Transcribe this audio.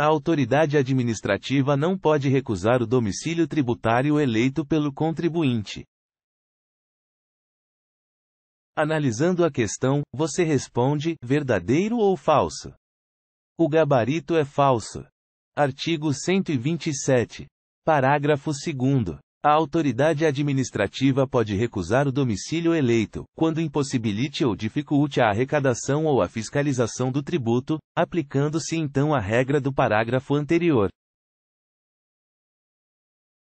A autoridade administrativa não pode recusar o domicílio tributário eleito pelo contribuinte. Analisando a questão, você responde: verdadeiro ou falso? O gabarito é falso. Artigo 127. Parágrafo 2. A autoridade administrativa pode recusar o domicílio eleito, quando impossibilite ou dificulte a arrecadação ou a fiscalização do tributo, aplicando-se então a regra do parágrafo anterior.